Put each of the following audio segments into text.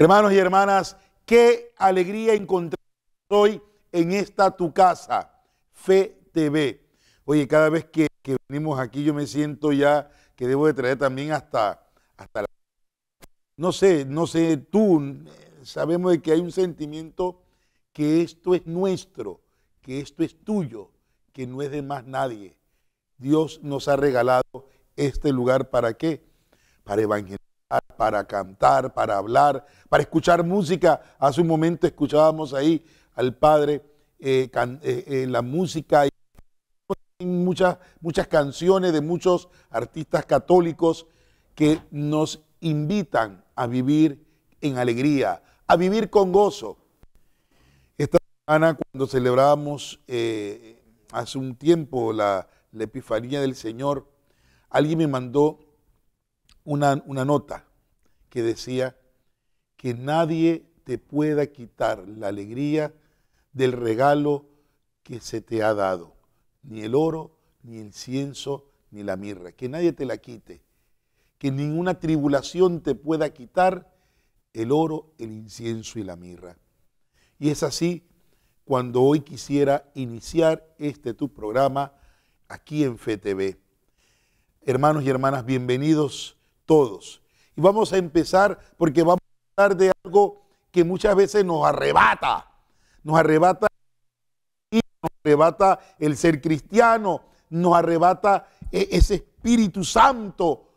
Hermanos y hermanas, qué alegría encontrar hoy en esta tu casa, Fe TV. Oye, cada vez que, venimos aquí yo me siento ya que debo de traer también hasta, hasta la... No sé, no sé, tú, eh, sabemos de que hay un sentimiento que esto es nuestro, que esto es tuyo, que no es de más nadie. Dios nos ha regalado este lugar para qué? Para evangelizar para cantar, para hablar, para escuchar música. Hace un momento escuchábamos ahí al Padre eh, eh, eh, en la música y muchas, muchas canciones de muchos artistas católicos que nos invitan a vivir en alegría, a vivir con gozo. Esta semana cuando celebrábamos hace un tiempo la Epifanía del Señor, alguien me mandó una, nota que decía que nadie te pueda quitar la alegría del regalo que se te ha dado, ni el oro, ni el incienso, ni la mirra, que nadie te la quite, que ninguna tribulación te pueda quitar el oro, el incienso y la mirra. Y es así cuando hoy quisiera iniciar este tu programa aquí en FETV. Hermanos y hermanas, bienvenidos todos. Y vamos a empezar porque vamos a hablar de algo que muchas veces nos arrebata, nos arrebata arrebata el ser cristiano, nos arrebata e-, ese Espíritu Santo.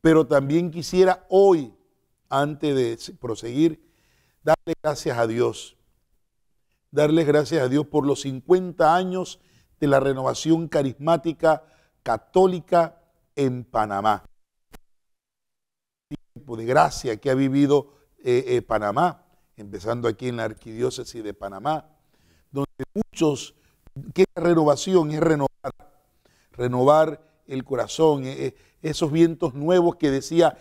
Pero también quisiera hoy, antes de proseguir, darle gracias a Dios. Darles gracias a Dios por los 50 años de la renovación carismática católica en Panamá de gracia que ha vivido eh, eh, Panamá, empezando aquí en la arquidiócesis de Panamá, donde muchos, que renovación es renovar, renovar el corazón, eh, esos vientos nuevos que decía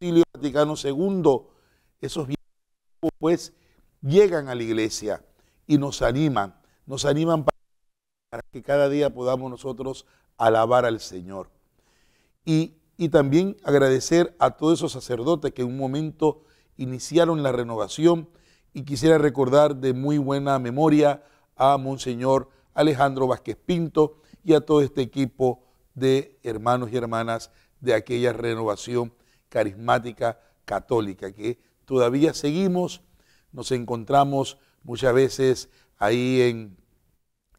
el Vaticano II, esos vientos nuevos, pues llegan a la iglesia y nos animan, nos animan para para que cada día podamos nosotros alabar al Señor. Y y también agradecer a todos esos sacerdotes que en un momento iniciaron la renovación y quisiera recordar de muy buena memoria a Monseñor Alejandro Vázquez Pinto y a todo este equipo de hermanos y hermanas de aquella renovación carismática católica que todavía seguimos, nos encontramos muchas veces ahí en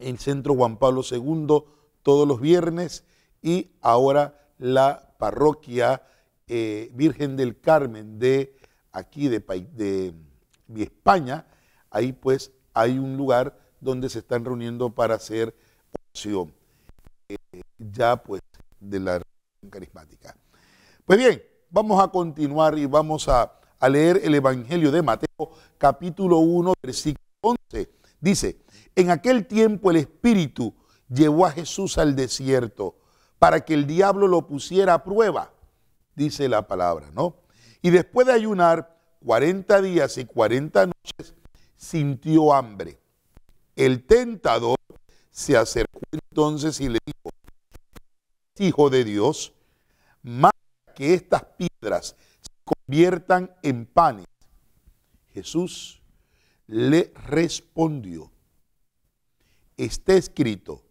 el Centro Juan Pablo II todos los viernes y ahora la parroquia eh, Virgen del Carmen de aquí de, España, ahí pues hay un lugar donde se están reuniendo para hacer oración, eh, ya pues de la carismática. Pues bien, vamos a continuar y vamos a, a leer el Evangelio de Mateo, capítulo 1, versículo 11. Dice, en aquel tiempo el Espíritu llevó a Jesús al desierto para que el diablo lo pusiera a prueba, dice la palabra, ¿no? Y después de ayunar 40 días y 40 noches, sintió hambre. El tentador se acercó entonces y le dijo, Hijo de Dios, más que estas piedras se conviertan en panes. Jesús le respondió, está escrito,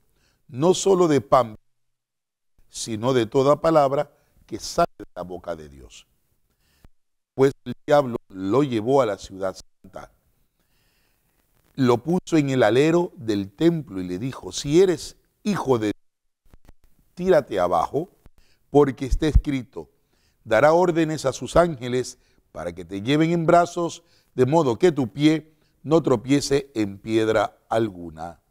no solo de pan sino de toda palabra que sale de la boca de Dios. Pues el diablo lo llevó a la ciudad santa, lo puso en el alero del templo y le dijo, si eres hijo de Dios, tírate abajo, porque está escrito, dará órdenes a sus ángeles para que te lleven en brazos, de modo que tu pie no tropiece en piedra alguna.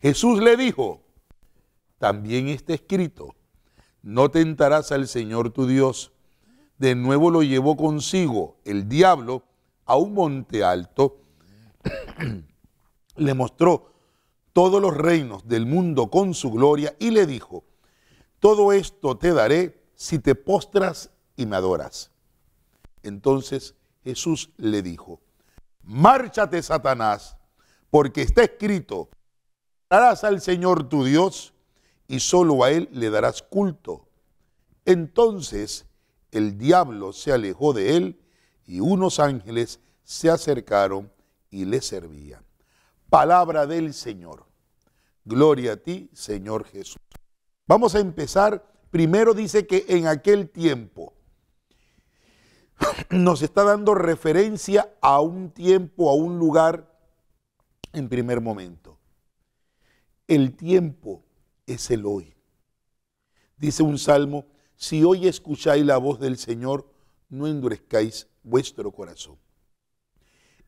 Jesús le dijo, también está escrito, no tentarás al Señor tu Dios. De nuevo lo llevó consigo el diablo a un monte alto, le mostró todos los reinos del mundo con su gloria y le dijo, todo esto te daré si te postras y me adoras. Entonces Jesús le dijo, márchate Satanás, porque está escrito, al Señor tu Dios y solo a Él le darás culto. Entonces el diablo se alejó de él y unos ángeles se acercaron y le servían. Palabra del Señor. Gloria a ti, Señor Jesús. Vamos a empezar. Primero dice que en aquel tiempo nos está dando referencia a un tiempo, a un lugar en primer momento. El tiempo es el hoy. Dice un salmo, si hoy escucháis la voz del Señor, no endurezcáis vuestro corazón.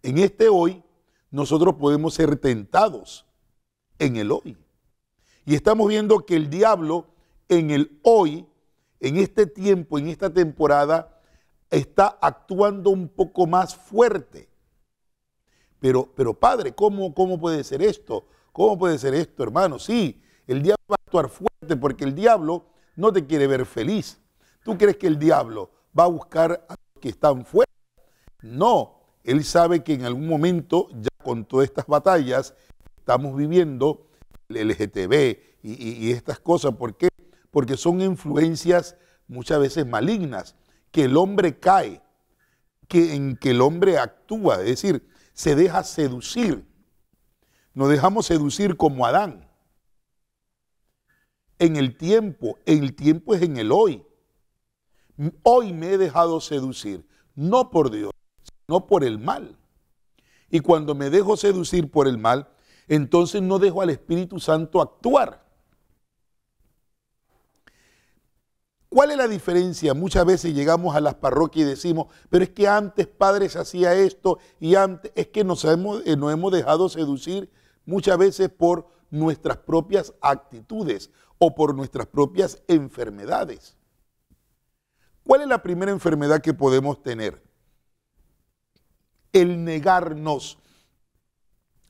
En este hoy nosotros podemos ser tentados en el hoy. Y estamos viendo que el diablo en el hoy, en este tiempo, en esta temporada, está actuando un poco más fuerte. Pero, pero padre, ¿cómo, ¿cómo puede ser esto? ¿Cómo puede ser esto, hermano? Sí, el diablo va a actuar fuerte porque el diablo no te quiere ver feliz. ¿Tú crees que el diablo va a buscar a los que están fuera? No, él sabe que en algún momento, ya con todas estas batallas estamos viviendo, el LGTB y, y estas cosas, ¿por qué? Porque son influencias muchas veces malignas, que el hombre cae, que, en que el hombre actúa, es decir, se deja seducir nos dejamos seducir como Adán. En el tiempo, el tiempo es en el hoy. Hoy me he dejado seducir, no por Dios, sino por el mal. Y cuando me dejo seducir por el mal, entonces no dejo al Espíritu Santo actuar. ¿Cuál es la diferencia? Muchas veces llegamos a las parroquias y decimos, pero es que antes padres hacía esto y antes es que nos hemos eh, dejado seducir muchas veces por nuestras propias actitudes o por nuestras propias enfermedades. ¿Cuál es la primera enfermedad que podemos tener? El negarnos,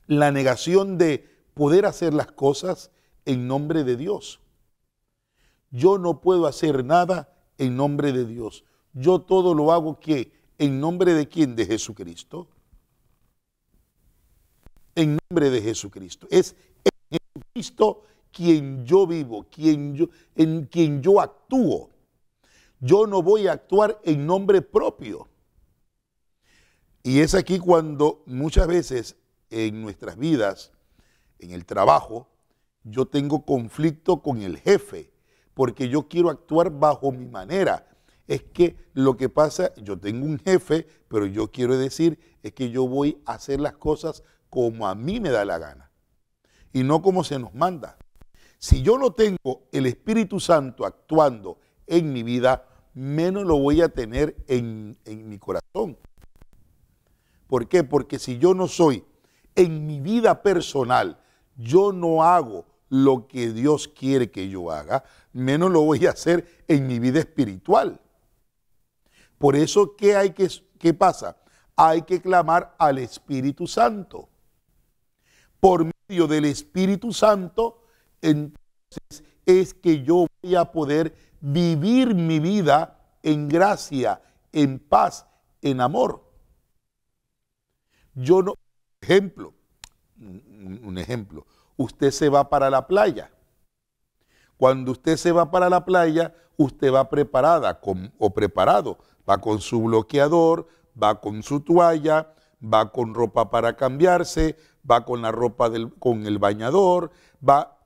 la negación de poder hacer las cosas en nombre de Dios. Yo no puedo hacer nada en nombre de Dios. Yo todo lo hago que en nombre de quién? De Jesucristo en nombre de Jesucristo. Es en Jesucristo quien yo vivo, quien yo, en quien yo actúo. Yo no voy a actuar en nombre propio. Y es aquí cuando muchas veces en nuestras vidas, en el trabajo, yo tengo conflicto con el jefe, porque yo quiero actuar bajo mi manera. Es que lo que pasa, yo tengo un jefe, pero yo quiero decir es que yo voy a hacer las cosas como a mí me da la gana y no como se nos manda. Si yo no tengo el Espíritu Santo actuando en mi vida, menos lo voy a tener en, mi corazón. ¿Por qué? Porque si yo no soy en mi vida personal, yo no hago lo que Dios quiere que yo haga, menos lo voy a hacer en mi vida espiritual. Por eso, ¿qué hay que, qué pasa? Hay que clamar al Espíritu Santo por medio del Espíritu Santo, entonces es que yo voy a poder vivir mi vida en gracia, en paz, en amor. Yo no, ejemplo, un ejemplo, usted se va para la playa. Cuando usted se va para la playa, usted va preparada o preparado, va con su bloqueador, va con su toalla, va con ropa para cambiarse, va con la ropa del, con el bañador, va,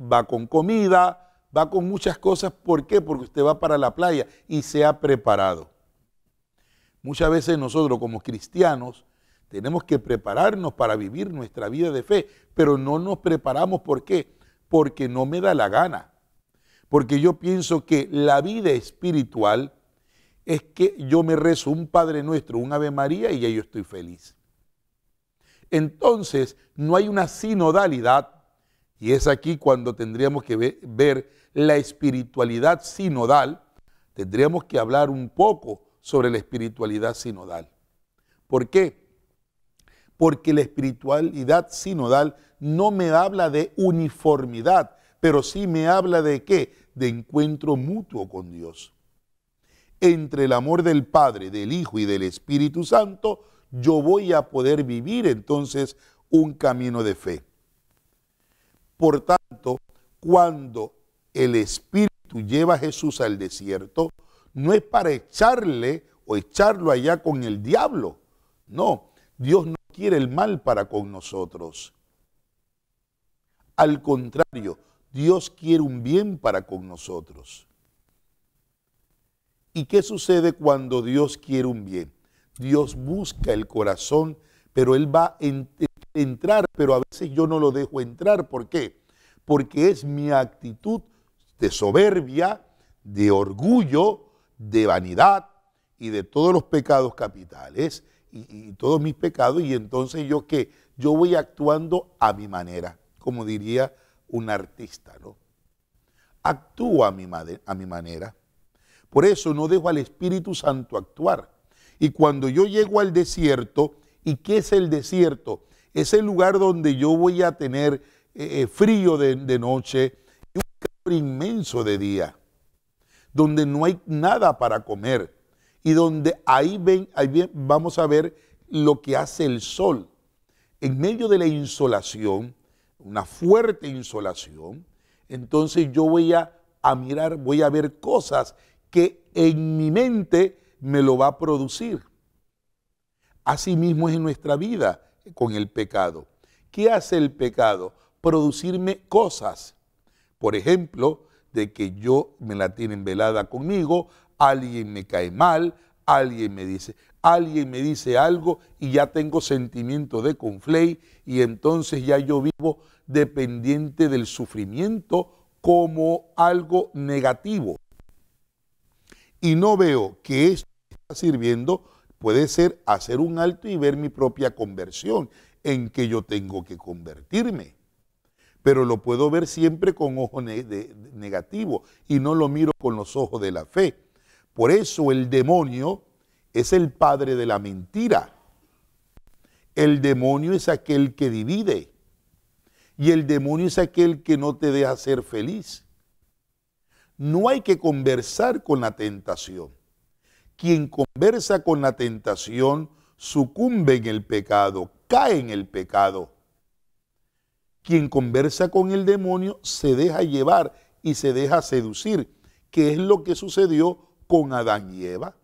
va con comida, va con muchas cosas. ¿Por qué? Porque usted va para la playa y se ha preparado. Muchas veces nosotros como cristianos tenemos que prepararnos para vivir nuestra vida de fe, pero no nos preparamos. ¿Por qué? Porque no me da la gana. Porque yo pienso que la vida espiritual es que yo me rezo un Padre Nuestro, un Ave María y ya yo estoy feliz entonces no hay una sinodalidad. Y es aquí cuando tendríamos que ver la espiritualidad sinodal. Tendríamos que hablar un poco sobre la espiritualidad sinodal. ¿Por qué? Porque la espiritualidad sinodal no me habla de uniformidad, pero sí me habla de qué? De encuentro mutuo con Dios. Entre el amor del Padre, del Hijo y del Espíritu Santo yo voy a poder vivir entonces un camino de fe. Por tanto, cuando el Espíritu lleva a Jesús al desierto, no es para echarle o echarlo allá con el diablo. No, Dios no quiere el mal para con nosotros. Al contrario, Dios quiere un bien para con nosotros. ¿Y qué sucede cuando Dios quiere un bien? Dios busca el corazón, pero Él va a entrar, pero a veces yo no lo dejo entrar. ¿Por qué? Porque es mi actitud de soberbia, de orgullo, de vanidad y de todos los pecados capitales y, todos mis pecados. Y entonces yo que yo voy actuando a mi manera, como diría un artista, ¿no? Actúo a mi manera. Por eso no dejo al Espíritu Santo actuar. Y cuando yo llego al desierto, ¿y qué es el desierto? Es el lugar donde yo voy a tener eh, eh, frío de, noche y un calor inmenso de día, donde no hay nada para comer y donde ahí, ven, ahí vamos a ver lo que hace el sol. En medio de la insolación, una fuerte insolación, entonces yo voy a mirar, voy a ver cosas que en mi mente me lo va a producir. Asimismo es en nuestra vida con el pecado. ¿Qué hace el pecado? Producirme cosas. Por ejemplo, de que yo me la tienen velada conmigo, alguien me cae mal, alguien me dice, alguien me dice algo y ya tengo sentimiento de conflay y entonces ya yo vivo dependiente del sufrimiento como algo negativo y no veo que esto está sirviendo, puede ser hacer un alto y ver mi propia conversión, en que yo tengo que convertirme. Pero lo puedo ver siempre con ojo negativo y no lo miro con los ojos de la fe. Por eso el demonio es el padre de la mentira. El demonio es aquel que divide. Y el demonio es aquel que no te deja ser feliz. No hay que conversar con la tentación. Quien conversa con la tentación sucumbe en el pecado, cae en el pecado. Quien conversa con el demonio se deja llevar y se deja seducir, que es lo que sucedió con Adán y Eva.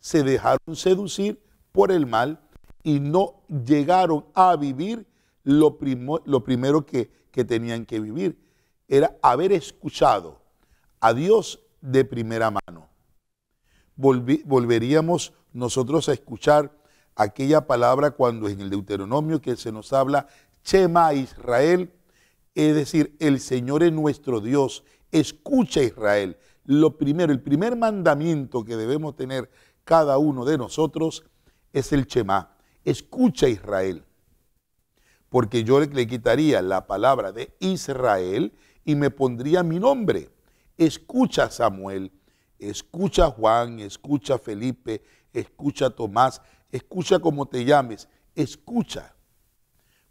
Se dejaron seducir por el mal y no llegaron a vivir lo, lo primero que, que tenían que vivir. Era haber escuchado a Dios de primera mano. volveríamos nosotros a escuchar aquella palabra cuando en el Deuteronomio que se nos habla Chema Israel, es decir, el Señor es nuestro Dios, escucha Israel. Lo primero, el primer mandamiento que debemos tener cada uno de nosotros es el Chema, escucha Israel. Porque yo le, le quitaría la palabra de Israel y me pondría mi nombre. Escucha Samuel, escucha Juan, escucha Felipe, escucha Tomás, escucha como te llames, escucha.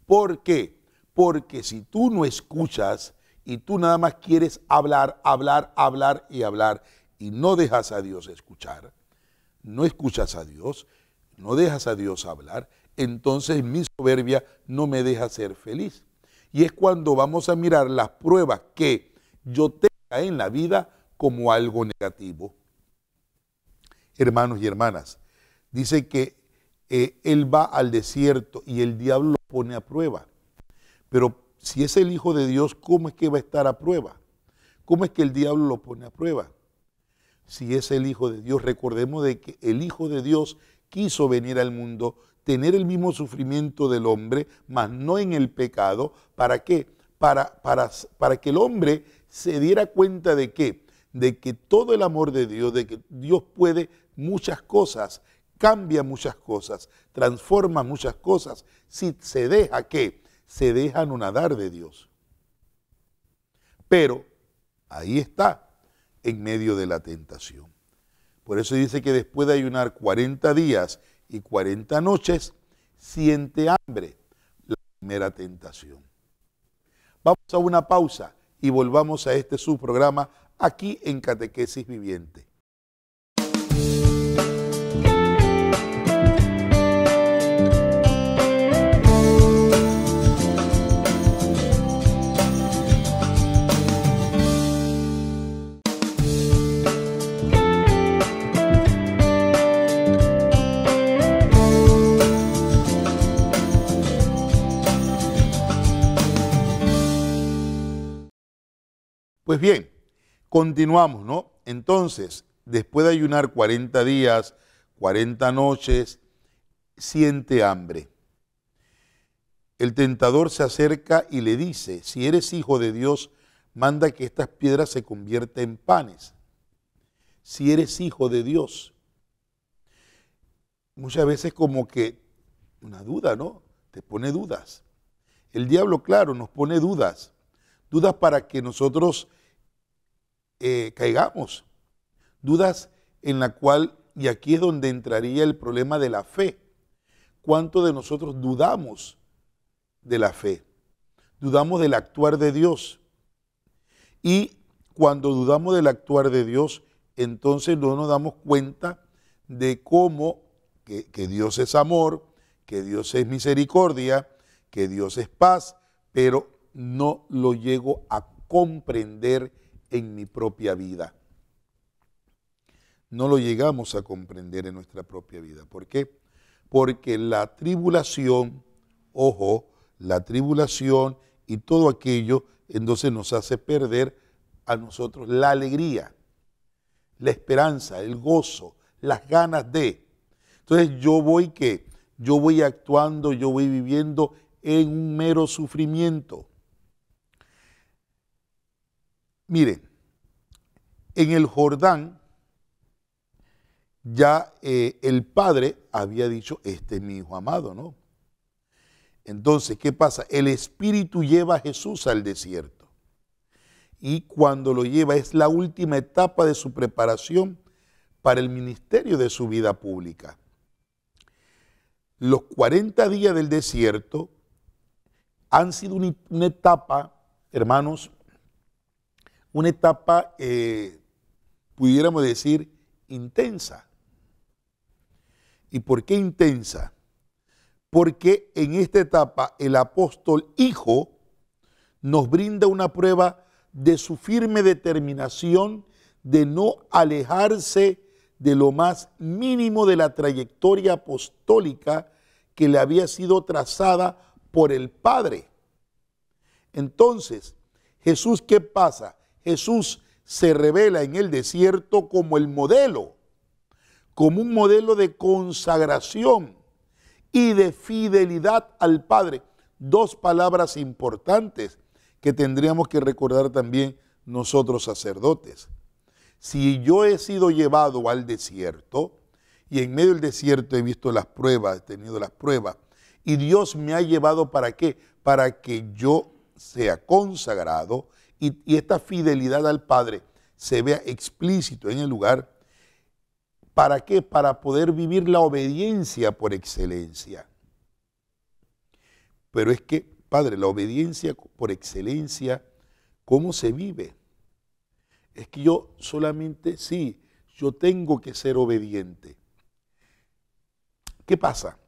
¿Por qué? Porque si tú no escuchas y tú nada más quieres hablar, hablar, hablar y hablar y no dejas a Dios escuchar, no escuchas a Dios, no dejas a Dios hablar, entonces mi soberbia no me deja ser feliz. Y es cuando vamos a mirar las pruebas que yo tengo en la vida como algo negativo. Hermanos y hermanas, dice que eh, él va al desierto y el diablo lo pone a prueba. Pero si es el Hijo de Dios, ¿cómo es que va a estar a prueba? ¿Cómo es que el diablo lo pone a prueba? Si es el Hijo de Dios, recordemos de que el Hijo de Dios quiso venir al mundo, tener el mismo sufrimiento del hombre, mas no en el pecado. ¿Para qué? Para, para, para que el hombre se diera cuenta de que, de que todo el amor de Dios, de que Dios puede muchas cosas, cambia muchas cosas, transforma muchas cosas, si se deja que, se deja anonadar de Dios. Pero ahí está, en medio de la tentación. Por eso dice que después de ayunar 40 días y 40 noches, siente hambre la primera tentación. Vamos a una pausa y volvamos a este subprograma aquí en Catequesis Viviente. Pues bien, continuamos, ¿no? Entonces, después de ayunar 40 días, 40 noches, siente hambre. El tentador se acerca y le dice, si eres hijo de Dios, manda que estas piedras se conviertan en panes. Si eres hijo de Dios. Muchas veces como que una duda, ¿no? Te pone dudas. El diablo, claro, nos pone dudas. Dudas para que nosotros eh, caigamos. Dudas en la cual, y aquí es donde entraría el problema de la fe. ¿Cuánto de nosotros dudamos de la fe? Dudamos del actuar de Dios. Y cuando dudamos del actuar de Dios, entonces no nos damos cuenta de cómo que, que Dios es amor, que Dios es misericordia, que Dios es paz, pero no lo llego a comprender en mi propia vida. No lo llegamos a comprender en nuestra propia vida. ¿Por qué? Porque la tribulación, ojo, la tribulación y todo aquello entonces nos hace perder a nosotros la alegría, la esperanza, el gozo, las ganas de. Entonces yo voy que yo voy actuando, yo voy viviendo en un mero sufrimiento. Miren, en el Jordán ya eh, el padre había dicho, este es mi hijo amado, ¿no? Entonces, ¿qué pasa? El Espíritu lleva a Jesús al desierto. Y cuando lo lleva es la última etapa de su preparación para el ministerio de su vida pública. Los 40 días del desierto han sido una, una etapa, hermanos, una etapa, eh, pudiéramos decir, intensa. ¿Y por qué intensa? Porque en esta etapa el apóstol hijo nos brinda una prueba de su firme determinación de no alejarse de lo más mínimo de la trayectoria apostólica que le había sido trazada por el Padre. Entonces, Jesús, ¿qué pasa? Jesús se revela en el desierto como el modelo, como un modelo de consagración y de fidelidad al Padre. Dos palabras importantes que tendríamos que recordar también nosotros sacerdotes. Si yo he sido llevado al desierto, y en medio del desierto he visto las pruebas, he tenido las pruebas, y Dios me ha llevado para qué? Para que yo sea consagrado, y, esta fidelidad al Padre se vea explícito en el lugar. ¿Para qué? Para poder vivir la obediencia por excelencia. Pero es que, Padre, la obediencia por excelencia, ¿cómo se vive? Es que yo solamente, sí, yo tengo que ser obediente. ¿Qué pasa?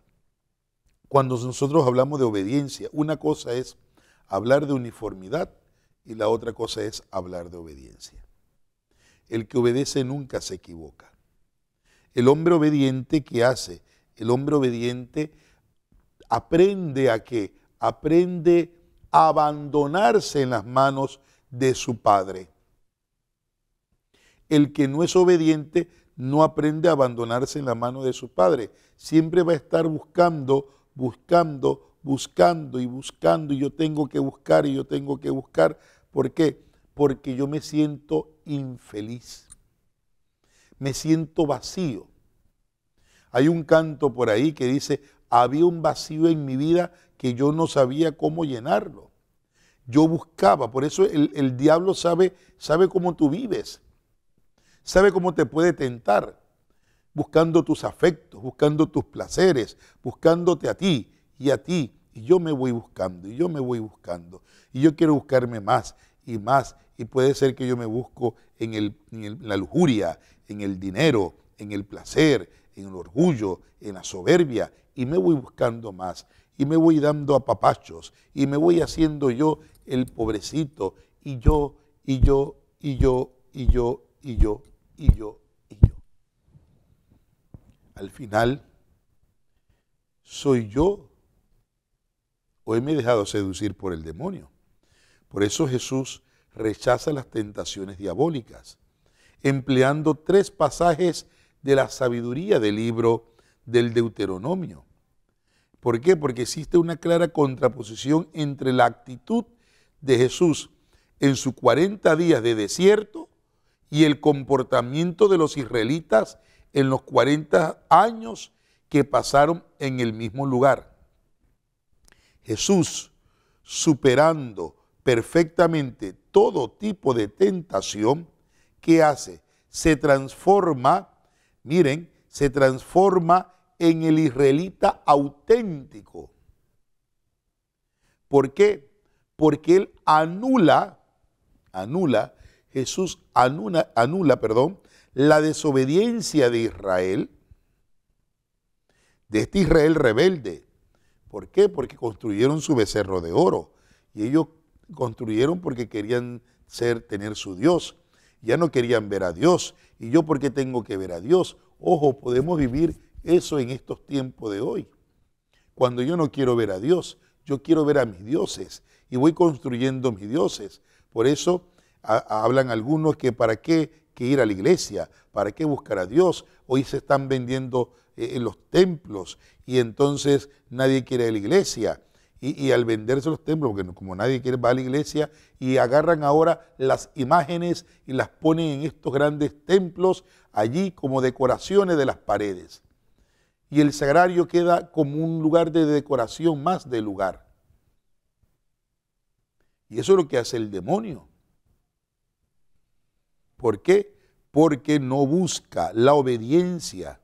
Cuando nosotros hablamos de obediencia, una cosa es hablar de uniformidad y la otra cosa es hablar de obediencia. El que obedece nunca se equivoca. El hombre obediente que hace, el hombre obediente aprende a qué? Aprende a abandonarse en las manos de su padre. El que no es obediente no aprende a abandonarse en la mano de su padre. Siempre va a estar buscando, buscando, buscando y buscando. Y yo tengo que buscar y yo tengo que buscar ¿Por qué? Porque yo me siento infeliz. Me siento vacío. Hay un canto por ahí que dice, había un vacío en mi vida que yo no sabía cómo llenarlo. Yo buscaba, por eso el, diablo sabe, sabe cómo tú vives, sabe cómo te puede tentar, buscando tus afectos, buscando tus placeres, buscándote a ti y a ti. Y yo me voy buscando, y yo me voy buscando, y yo quiero buscarme más, y más. Y puede ser que yo me busco en, el, la lujuria, en el dinero, en el placer, en el orgullo, en la soberbia, y me voy buscando más, y me voy dando a papachos, y me voy haciendo yo el pobrecito, y yo, y yo, y yo, y yo, y yo, y yo, y yo. Al final, ¿soy yo o me he dejado seducir por el demonio? Por eso Jesús rechaza las tentaciones diabólicas, empleando tres pasajes de la sabiduría del libro del Deuteronomio. ¿Por qué? Porque existe una clara contraposición entre la actitud de Jesús en sus 40 días de desierto y el comportamiento de los israelitas en los 40 años que pasaron en el mismo lugar. Jesús, superando perfectamente todo tipo de tentación, ¿qué hace? Se transforma, miren, se transforma en el israelita auténtico. ¿Por qué? Porque él anula, anula, Jesús anula, anula, perdón, la desobediencia de Israel, de este Israel rebelde. ¿Por qué? Porque construyeron su becerro de oro y ellos construyeron porque querían ser, tener su Dios. Ya no querían ver a Dios. ¿Y yo porque tengo que ver a Dios? Ojo, podemos vivir eso en estos tiempos de hoy. Cuando yo no quiero ver a Dios, yo quiero ver a mis dioses y voy construyendo mis dioses. Por eso hablan algunos que para qué que ir a la iglesia, para qué buscar a Dios. Hoy se están vendiendo eh, en los templos y entonces nadie quiere a la iglesia y, al venderse los templos, porque como nadie quiere va a la iglesia, y agarran ahora las imágenes y las ponen en estos grandes templos, allí como decoraciones de las paredes. Y el sagrario queda como un lugar de decoración más de lugar. Y eso es lo que hace el demonio. ¿Por qué? Porque no busca la obediencia.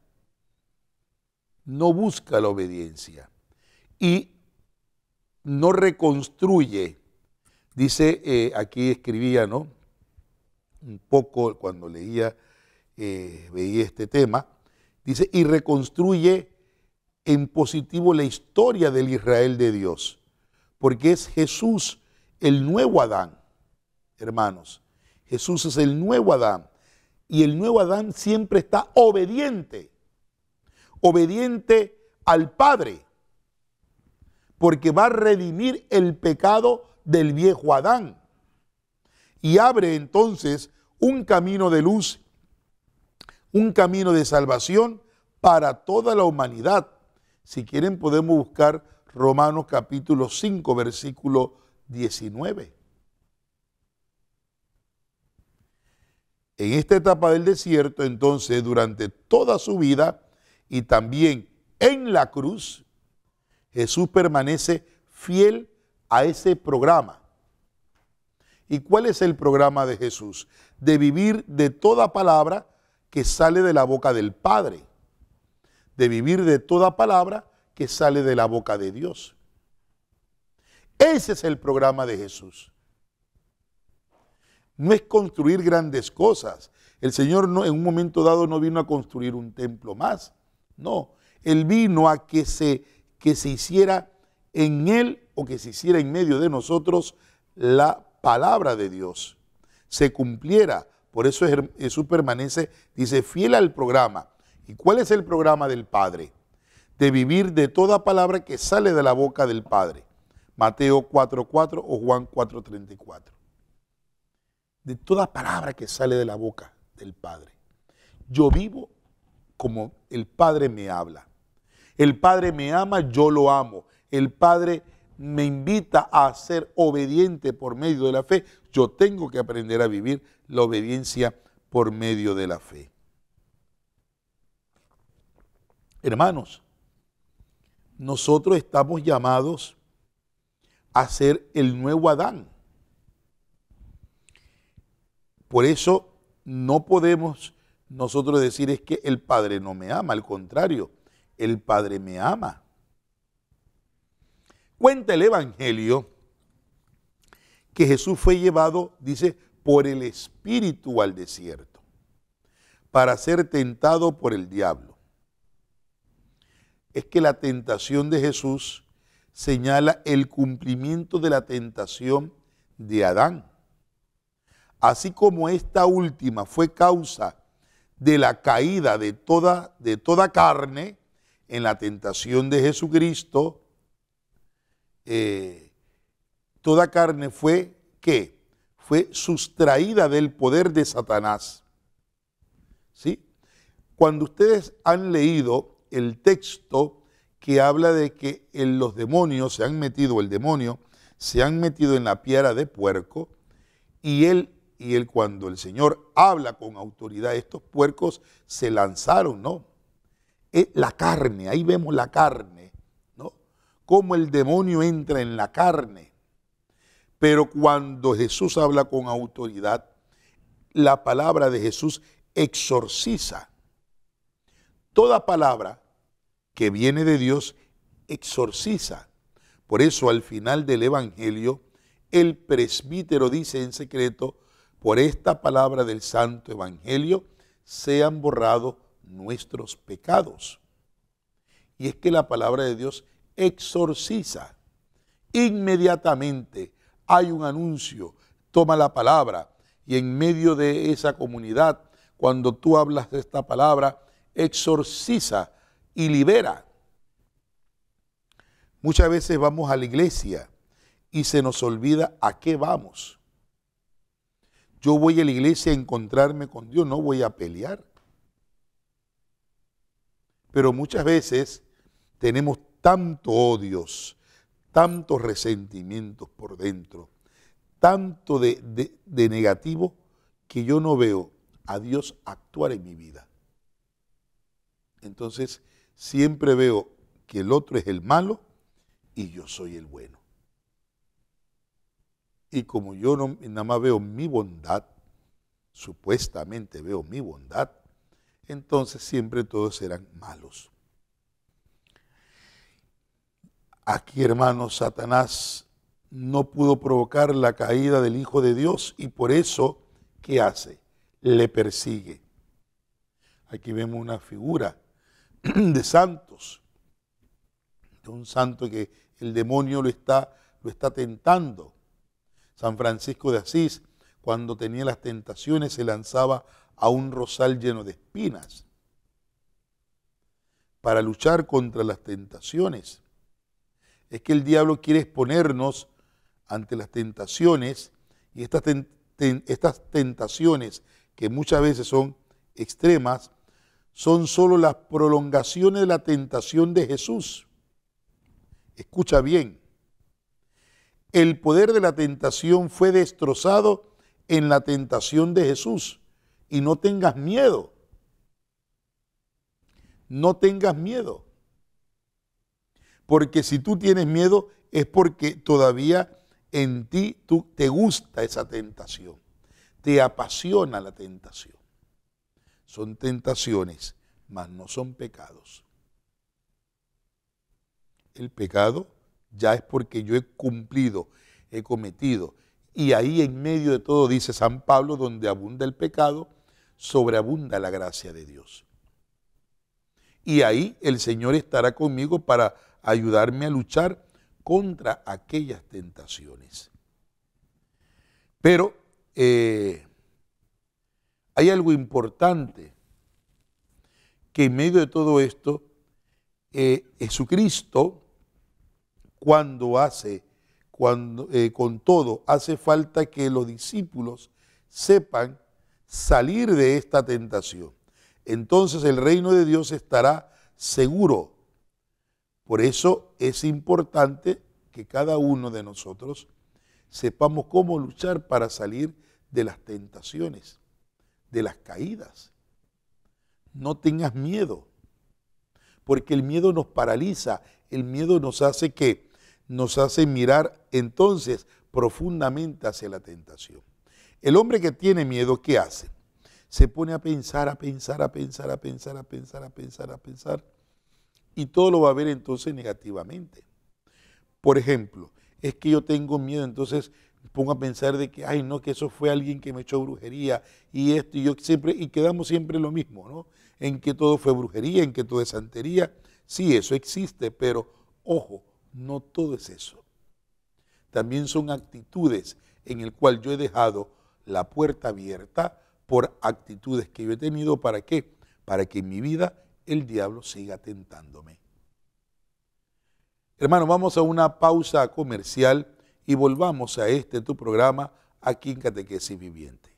No busca la obediencia. Y no reconstruye. Dice, eh, aquí escribía, ¿no? Un poco cuando leía, eh, veía este tema. Dice, y reconstruye en positivo la historia del Israel de Dios, porque es Jesús el nuevo Adán, hermanos. Jesús es el nuevo Adán, y el nuevo Adán siempre está obediente, obediente al Padre porque va a redimir el pecado del viejo Adán. Y abre entonces un camino de luz, un camino de salvación para toda la humanidad. Si quieren podemos buscar Romanos capítulo 5, versículo 19. En esta etapa del desierto, entonces, durante toda su vida y también en la cruz, Jesús permanece fiel a ese programa. ¿Y cuál es el programa de Jesús? De vivir de toda palabra que sale de la boca del Padre. De vivir de toda palabra que sale de la boca de Dios. Ese es el programa de Jesús. No es construir grandes cosas. El Señor no, en un momento dado no vino a construir un templo más. No, Él vino a que se que se hiciera en él o que se hiciera en medio de nosotros la palabra de Dios. Se cumpliera. Por eso Jesús permanece, dice, fiel al programa. ¿Y cuál es el programa del Padre? De vivir de toda palabra que sale de la boca del Padre. Mateo 4.4 o Juan 4.34. De toda palabra que sale de la boca del Padre. Yo vivo como el Padre me habla. El Padre me ama, yo lo amo. El Padre me invita a ser obediente por medio de la fe. Yo tengo que aprender a vivir la obediencia por medio de la fe. Hermanos, nosotros estamos llamados a ser el nuevo Adán. Por eso no podemos nosotros decir es que el Padre no me ama, al contrario, el Padre me ama. Cuenta el Evangelio que Jesús fue llevado, dice, por el Espíritu al desierto, para ser tentado por el diablo. Es que la tentación de Jesús señala el cumplimiento de la tentación de Adán. Así como esta última fue causa de la caída de toda, de toda carne, en la tentación de Jesucristo, eh, toda carne fue, ¿qué? Fue sustraída del poder de Satanás. ¿Sí? Cuando ustedes han leído el texto que habla de que en los demonios se han metido, el demonio se han metido en la piara de puerco, y él y él cuando el Señor habla con autoridad, estos puercos se lanzaron, ¿no? es eh, la carne, ahí vemos la carne, ¿no? Cómo el demonio entra en la carne. Pero cuando Jesús habla con autoridad, la palabra de Jesús exorciza. Toda palabra que viene de Dios exorciza. Por eso al final del Evangelio, el presbítero dice en secreto, por esta palabra del Santo Evangelio, sean borrados nuestros pecados. Y es que la palabra de Dios exorciza. Inmediatamente hay un anuncio, toma la palabra y en medio de esa comunidad, cuando tú hablas de esta palabra, exorciza y libera. Muchas veces vamos a la iglesia y se nos olvida a qué vamos. Yo voy a la iglesia a encontrarme con Dios, no voy a pelear. Pero muchas veces tenemos tanto odios, tantos resentimientos por dentro, tanto de, negativo que yo no veo a Dios actuar en mi vida. Entonces siempre veo que el otro es el malo y yo soy el bueno. Y como yo no, nada más veo mi bondad, supuestamente veo mi bondad, entonces siempre todos eran malos. Aquí, hermano, Satanás no pudo provocar la caída del Hijo de Dios y por eso, ¿qué hace? Le persigue. Aquí vemos una figura de santos, de un santo que el demonio lo está, lo está tentando. San Francisco de Asís, cuando tenía las tentaciones, se lanzaba a un rosal lleno de espinas para luchar contra las tentaciones. Es que el diablo quiere exponernos ante las tentaciones y estas, estas tentaciones que muchas veces son extremas, son solo las prolongaciones de la tentación de Jesús. Escucha bien, el poder de la tentación fue destrozado en la tentación de Jesús y no tengas miedo. No tengas miedo. Porque si tú tienes miedo es porque todavía en ti tú, te gusta esa tentación. Te apasiona la tentación. Son tentaciones, mas no son pecados. El pecado ya es porque yo he cumplido, he cometido, y ahí en medio de todo, dice San Pablo, donde abunda el pecado, sobreabunda la gracia de Dios. Y ahí el Señor estará conmigo para ayudarme a luchar contra aquellas tentaciones. Pero eh, hay algo importante, que en medio de todo esto, eh, Jesucristo, cuando hace cuando, eh, con todo, hace falta que los discípulos sepan salir de esta tentación. Entonces el reino de Dios estará seguro. Por eso es importante que cada uno de nosotros sepamos cómo luchar para salir de las tentaciones, de las caídas. No tengas miedo, porque el miedo nos paraliza, el miedo nos hace que nos hace mirar entonces profundamente hacia la tentación. El hombre que tiene miedo, ¿qué hace? Se pone a pensar, a pensar, a pensar, a pensar, a pensar, a pensar, a pensar. Y todo lo va a ver entonces negativamente. Por ejemplo, es que yo tengo miedo, entonces pongo a pensar de que, ay, no, que eso fue alguien que me echó brujería y esto, y yo siempre, y quedamos siempre lo mismo, ¿no? En que todo fue brujería, en que todo es santería. Sí, eso existe, pero ojo, no todo es eso. También son actitudes en el cual yo he dejado la puerta abierta por actitudes que yo he tenido. ¿Para qué? Para que en mi vida el diablo siga tentándome. Hermano, vamos a una pausa comercial y volvamos a este tu programa aquí en Catequesis Viviente.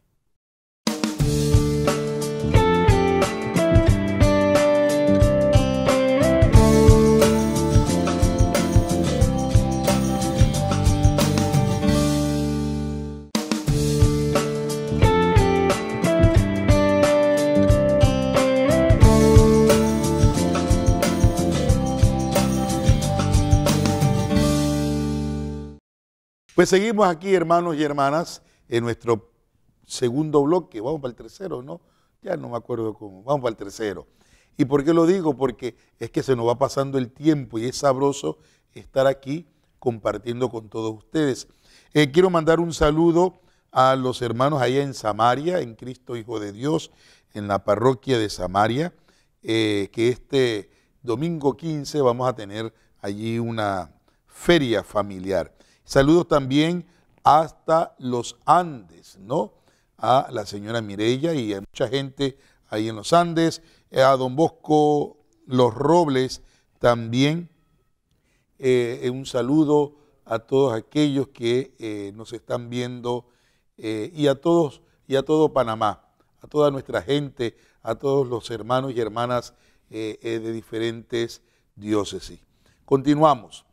Pues seguimos aquí, hermanos y hermanas, en nuestro segundo bloque. Vamos para el tercero, ¿no? Ya no me acuerdo cómo. Vamos para el tercero. ¿Y por qué lo digo? Porque es que se nos va pasando el tiempo y es sabroso estar aquí compartiendo con todos ustedes. Eh, quiero mandar un saludo a los hermanos allá en Samaria, en Cristo Hijo de Dios, en la parroquia de Samaria, eh, que este domingo 15 vamos a tener allí una feria familiar. Saludos también hasta los Andes, ¿no? A la señora Mirella y a mucha gente ahí en los Andes, eh, a don Bosco Los Robles también. Eh, eh, un saludo a todos aquellos que nos están viendo y a todos y a todo Panamá, a toda nuestra gente, a todos los hermanos y hermanas de diferentes diócesis. Continuamos.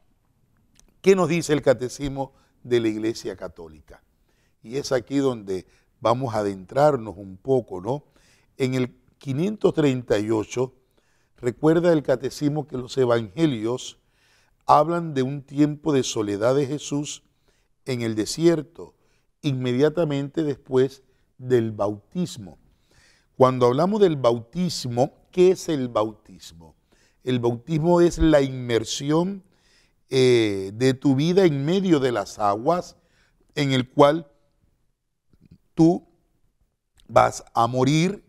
¿Qué nos dice el catecismo de la Iglesia Católica? Y es aquí donde vamos a adentrarnos un poco, ¿no? En el 538 recuerda el catecismo que los evangelios hablan de un tiempo de soledad de Jesús en el desierto, inmediatamente después del bautismo. Cuando hablamos del bautismo, ¿qué es el bautismo? El bautismo es la inmersión eh, de tu vida en medio de las aguas, en el cual tú vas a morir,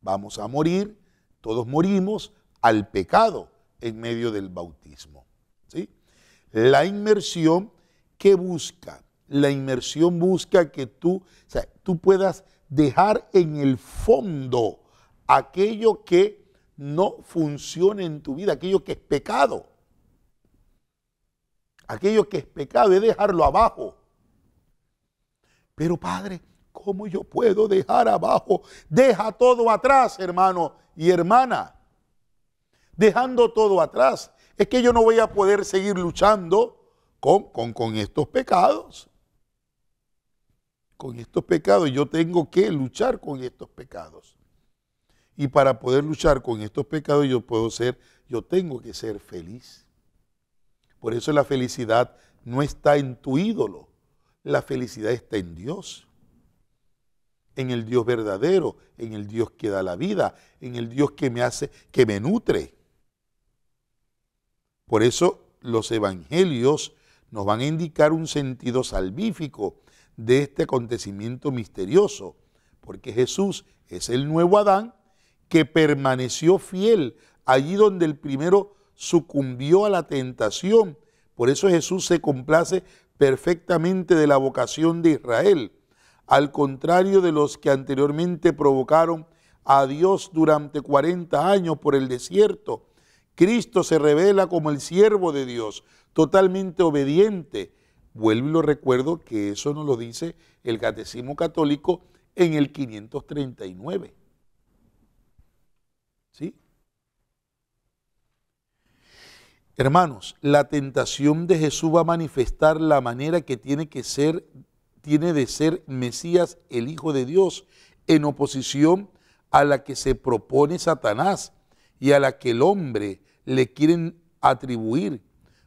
vamos a morir, todos morimos al pecado en medio del bautismo. ¿sí? La inmersión, ¿qué busca? La inmersión busca que tú, tú puedas dejar en el fondo aquello que no funciona en tu vida, aquello que es pecado. Aquello que es pecado es dejarlo abajo. Pero Padre, ¿cómo yo puedo dejar abajo? Deja todo atrás, hermano y hermana. Dejando todo atrás. Es que yo no voy a poder seguir luchando con, con estos pecados. Con estos pecados. Yo tengo que luchar con estos pecados. Y para poder luchar con estos pecados yo puedo ser, yo tengo que ser feliz. Por eso la felicidad no está en tu ídolo, la felicidad está en Dios, en el Dios verdadero, en el Dios que da la vida, en el Dios que me hace, que me nutre. Por eso los evangelios nos van a indicar un sentido salvífico de este acontecimiento misterioso, porque Jesús es el nuevo Adán que permaneció fiel allí donde el primero sucumbió a la tentación. Por eso Jesús se complace perfectamente de la vocación de Israel, al contrario de los que anteriormente provocaron a Dios durante 40 años por el desierto. Cristo se revela como el siervo de Dios, totalmente obediente. Vuelvo y lo recuerdo que eso nos lo dice el Catecismo Católico en el 539. ¿Sí? Hermanos, la tentación de Jesús va a manifestar la manera que tiene que ser, tiene de ser Mesías, el Hijo de Dios, en oposición a la que se propone Satanás y a la que el hombre le quieren atribuir.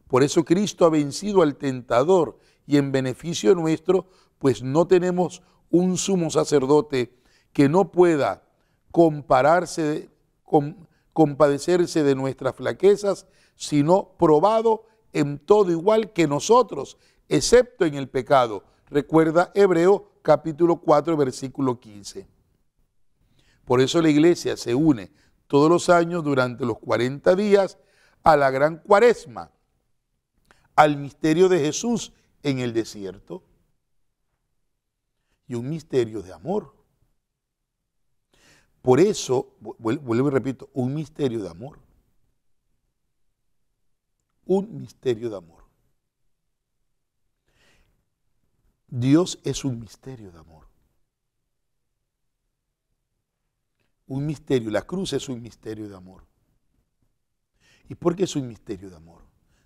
Por eso Cristo ha vencido al tentador y en beneficio nuestro, pues no tenemos un sumo sacerdote que no pueda compararse, compadecerse de nuestras flaquezas, sino probado en todo igual que nosotros, excepto en el pecado. Recuerda Hebreo capítulo 4, versículo 15. Por eso la iglesia se une todos los años durante los 40 días a la gran cuaresma, al misterio de Jesús en el desierto y un misterio de amor. Por eso, vuelvo y repito, un misterio de amor un misterio de amor. Dios es un misterio de amor. Un misterio, la cruz es un misterio de amor. ¿Y por qué es un misterio de amor?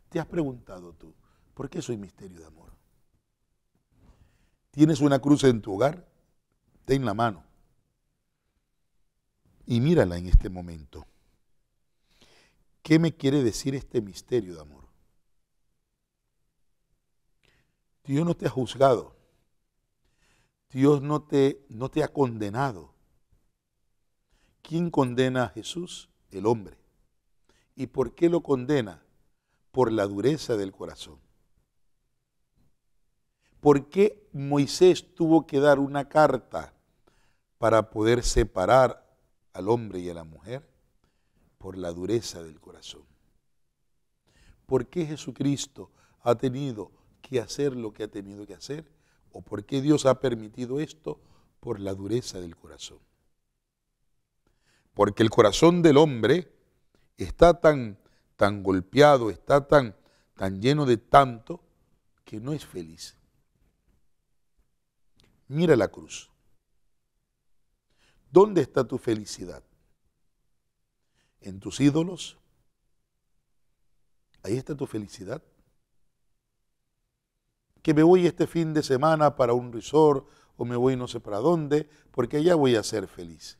Te has preguntado tú, ¿por qué es un misterio de amor? Tienes una cruz en tu hogar, ten la mano y mírala en este momento. ¿Qué me quiere decir este misterio de amor? Dios no te ha juzgado. Dios no te, no te ha condenado. ¿Quién condena a Jesús? El hombre. ¿Y por qué lo condena? Por la dureza del corazón. ¿Por qué Moisés tuvo que dar una carta para poder separar al hombre y a la mujer? por la dureza del corazón. ¿Por qué Jesucristo ha tenido que hacer lo que ha tenido que hacer? ¿O por qué Dios ha permitido esto? Por la dureza del corazón. Porque el corazón del hombre está tan, tan golpeado, está tan, tan lleno de tanto, que no es feliz. Mira la cruz. ¿Dónde está tu felicidad? en tus ídolos, ahí está tu felicidad. Que me voy este fin de semana para un resort o me voy no sé para dónde, porque allá voy a ser feliz.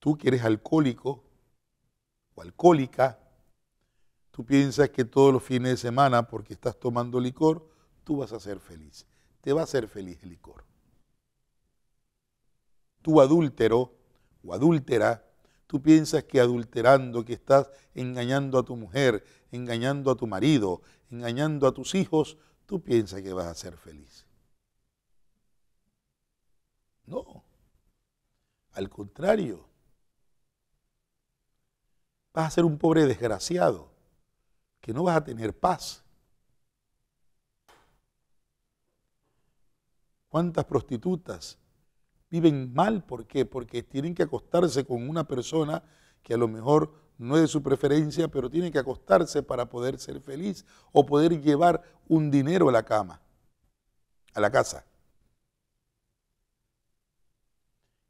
Tú que eres alcohólico o alcohólica, tú piensas que todos los fines de semana, porque estás tomando licor, tú vas a ser feliz. Te va a ser feliz el licor tú adúltero o adúltera, tú piensas que adulterando, que estás engañando a tu mujer, engañando a tu marido, engañando a tus hijos, tú piensas que vas a ser feliz. No, al contrario, vas a ser un pobre desgraciado, que no vas a tener paz. ¿Cuántas prostitutas viven mal. ¿Por qué? Porque tienen que acostarse con una persona que a lo mejor no es de su preferencia, pero tienen que acostarse para poder ser feliz o poder llevar un dinero a la cama, a la casa.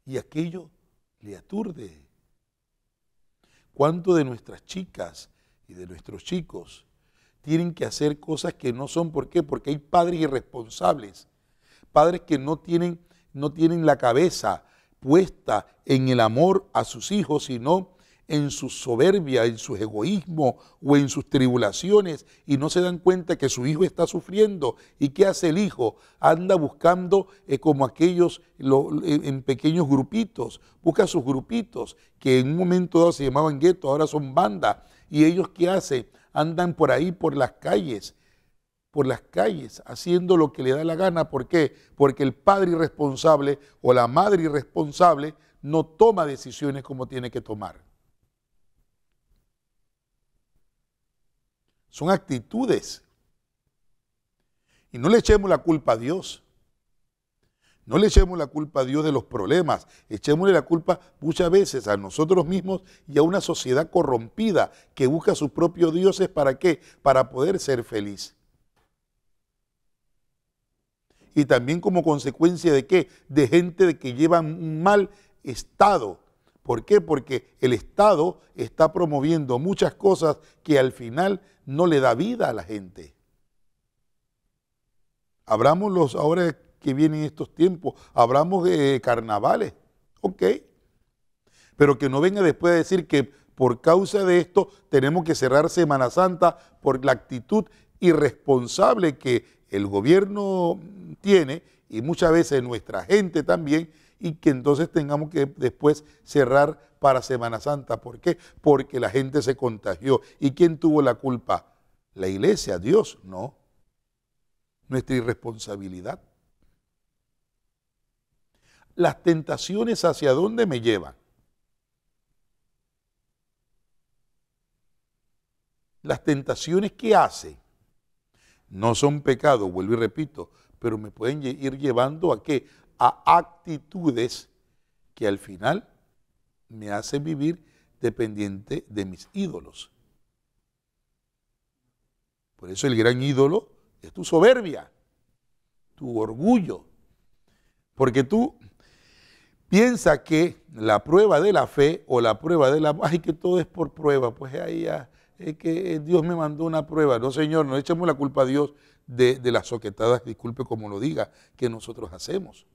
Y aquello le aturde. ¿Cuánto de nuestras chicas y de nuestros chicos tienen que hacer cosas que no son? ¿Por qué? Porque hay padres irresponsables, padres que no tienen no tienen la cabeza puesta en el amor a sus hijos, sino en su soberbia, en su egoísmo o en sus tribulaciones y no se dan cuenta que su hijo está sufriendo. ¿Y qué hace el hijo? Anda buscando eh, como aquellos eh, en pequeños grupitos, busca sus grupitos que en un momento dado se llamaban guetos, ahora son bandas. ¿Y ellos qué hacen? Andan por ahí, por las calles, por las calles haciendo lo que le da la gana. ¿Por qué? Porque el padre irresponsable o la madre irresponsable no toma decisiones como tiene que tomar. Son actitudes. Y no le echemos la culpa a Dios. No le echemos la culpa a Dios de los problemas. Echémosle la culpa muchas veces a nosotros mismos y a una sociedad corrompida que busca sus propios dioses para qué? Para poder ser feliz y también como consecuencia de qué? De gente que lleva un mal estado. ¿Por qué? Porque el Estado está promoviendo muchas cosas que al final no le da vida a la gente. Hablamos los, ahora que vienen estos tiempos, hablamos de eh, carnavales, ok. Pero que no venga después a decir que por causa de esto tenemos que cerrar Semana Santa por la actitud irresponsable que el gobierno tiene y muchas veces nuestra gente también, y que entonces tengamos que después cerrar para Semana Santa. ¿Por qué? Porque la gente se contagió. ¿Y quién tuvo la culpa? La iglesia, Dios, no. Nuestra irresponsabilidad. Las tentaciones hacia dónde me llevan. Las tentaciones que hacen no son pecados, vuelvo y repito, pero me pueden ir llevando a qué? A actitudes que al final me hacen vivir dependiente de mis ídolos. Por eso el gran ídolo es tu soberbia, tu orgullo. Porque tú piensas que la prueba de la fe o la prueba de la... Ay, que todo es por prueba. Pues ahí ya es que eh, Dios me mandó una prueba. No, Señor, no echemos la culpa a Dios de, las soquetadas, disculpe como lo diga, que nosotros hacemos.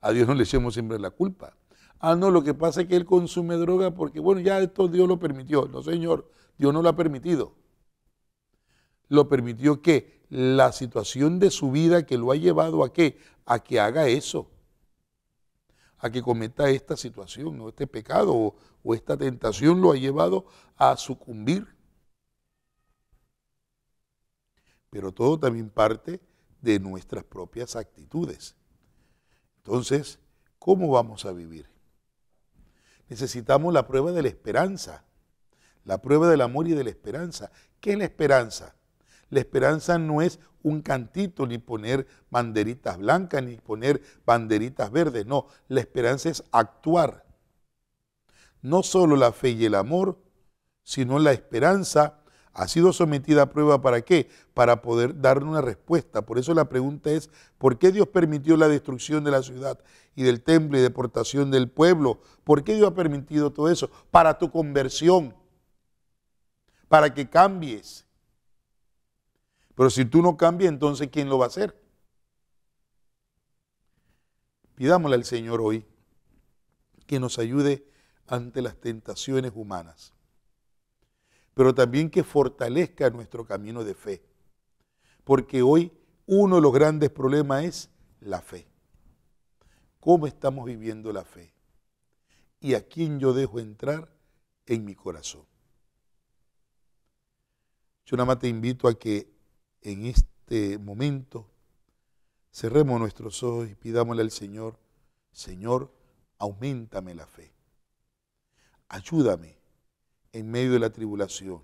A Dios no le echemos siempre la culpa. Ah, no, lo que pasa es que él consume droga porque, bueno, ya esto Dios lo permitió. No, Señor, Dios no lo ha permitido. Lo permitió que la situación de su vida que lo ha llevado a A que haga eso a que cometa esta situación o este pecado o, o esta tentación lo ha llevado a sucumbir. Pero todo también parte de nuestras propias actitudes. Entonces, ¿cómo vamos a vivir? Necesitamos la prueba de la esperanza, la prueba del amor y de la esperanza. ¿Qué es la esperanza? La esperanza no es un cantito, ni poner banderitas blancas, ni poner banderitas verdes. No, la esperanza es actuar. No solo la fe y el amor, sino la esperanza ha sido sometida a prueba para qué? Para poder darle una respuesta. Por eso la pregunta es, ¿por qué Dios permitió la destrucción de la ciudad y del templo y deportación del pueblo? ¿Por qué Dios ha permitido todo eso? Para tu conversión, para que cambies, pero si tú no cambias, entonces ¿quién lo va a hacer? Pidámosle al Señor hoy que nos ayude ante las tentaciones humanas, pero también que fortalezca nuestro camino de fe, porque hoy uno de los grandes problemas es la fe. ¿Cómo estamos viviendo la fe? ¿Y a quién yo dejo entrar en mi corazón? Yo nada más te invito a que en este momento, cerremos nuestros ojos y pidámosle al Señor, Señor, aumentame la fe. Ayúdame en medio de la tribulación,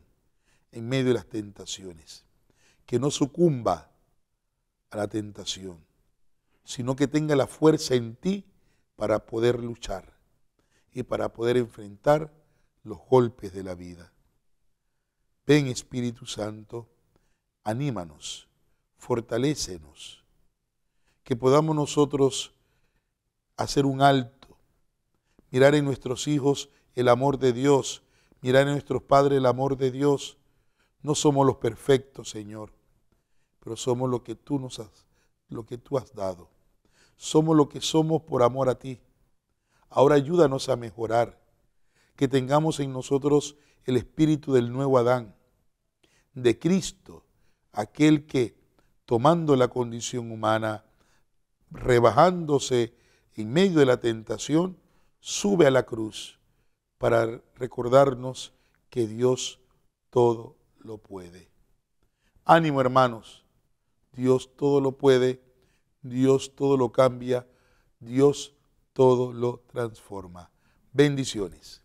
en medio de las tentaciones. Que no sucumba a la tentación, sino que tenga la fuerza en ti para poder luchar y para poder enfrentar los golpes de la vida. Ven Espíritu Santo anímanos, fortalécenos, que podamos nosotros hacer un alto, mirar en nuestros hijos el amor de Dios, mirar en nuestros padres el amor de Dios. No somos los perfectos, Señor, pero somos lo que tú nos has, lo que tú has dado. Somos lo que somos por amor a ti. Ahora ayúdanos a mejorar, que tengamos en nosotros el espíritu del nuevo Adán, de Cristo, aquel que, tomando la condición humana, rebajándose en medio de la tentación, sube a la cruz para recordarnos que Dios todo lo puede. Ánimo hermanos, Dios todo lo puede, Dios todo lo cambia, Dios todo lo transforma. Bendiciones.